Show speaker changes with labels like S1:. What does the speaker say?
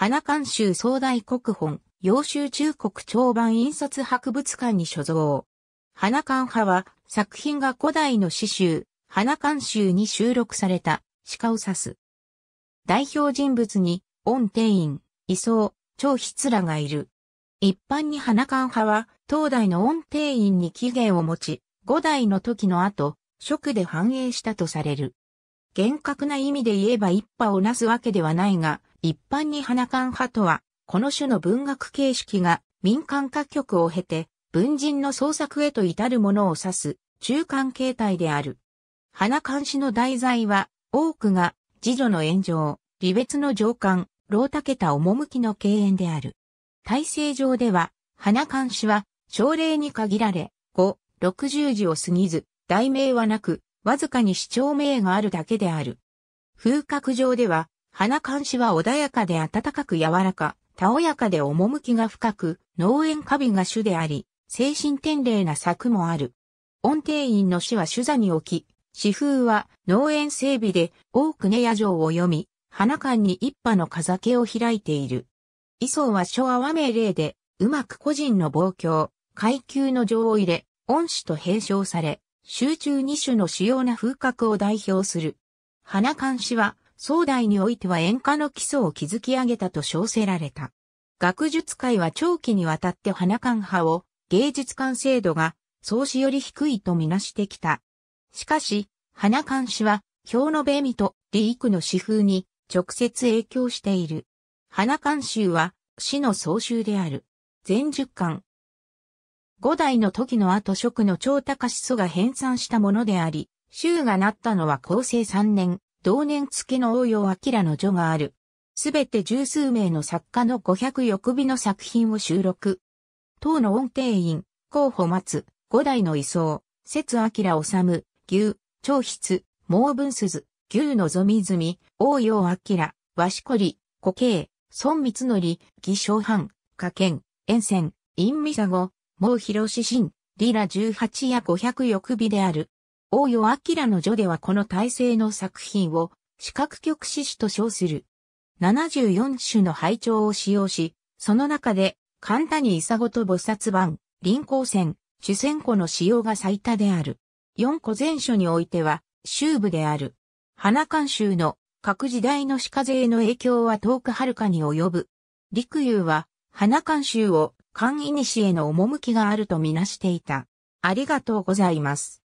S1: 花監衆総大国本、洋州中国長版印刷博物館に所蔵。花監派は、作品が古代の詩集、花監衆に収録された、鹿を指す。代表人物に、恩定院、伊宗、張筆らがいる。一般に花官派は、当代の恩定院に起源を持ち、五代の時の後、職で繁栄したとされる。厳格な意味で言えば一派をなすわけではないが、一般に花官派とは、この種の文学形式が民間歌曲を経て、文人の創作へと至るものを指す中間形態である。花官詩の題材は、多くが、次女の炎上、離別の上官、老竹た趣の敬遠である。体制上では、花官詩は、朝礼に限られ、5、60字を過ぎず、題名はなく、わずかに市長名があるだけである。風格上では、花監視は穏やかで暖かく柔らか、たおやかで趣が深く、農園花瓶が主であり、精神天霊な作もある。音庭院の詩は主座に置き、詩風は農園整備で多く根野城を読み、花館に一派の風景を開いている。衣装は諸和和命令で、うまく個人の望郷、階級の情を入れ、恩師と併称され、集中二種の主要な風格を代表する。花冠詩は、壮大においては演歌の基礎を築き上げたと称せられた。学術界は長期にわたって花冠派を芸術館制度が創始より低いとみなしてきた。しかし、花冠詩は、表の米味と李育の詩風に直接影響している。花冠集は詩の総集である。全十巻、五代の時の後職の長高子祖が編纂したものであり、州がなったのは厚生三年、同年付の応用明の序がある。すべて十数名の作家の五百翌欲の作品を収録。当の音定員、候補松、五代の位相、節明治、牛、長筆、毛文鈴、牛のぞみずみ、王用明、和しこり、古慶、孫光則、義正藩、家賢、沿線、陰美佐語、もう広志新、リラ18や500欲日である。王与明の序ではこの体制の作品を、四角曲詩種と称する。74種の配調を使用し、その中で、簡単にイサゴと菩薩版、臨光線、主戦庫の使用が最多である。四個前書においては、終部である。花監修の各時代の鹿科税の影響は遠く遥かに及ぶ。陸遊は、花監修を簡易にしへの趣があるとみなしていた。ありがとうございます。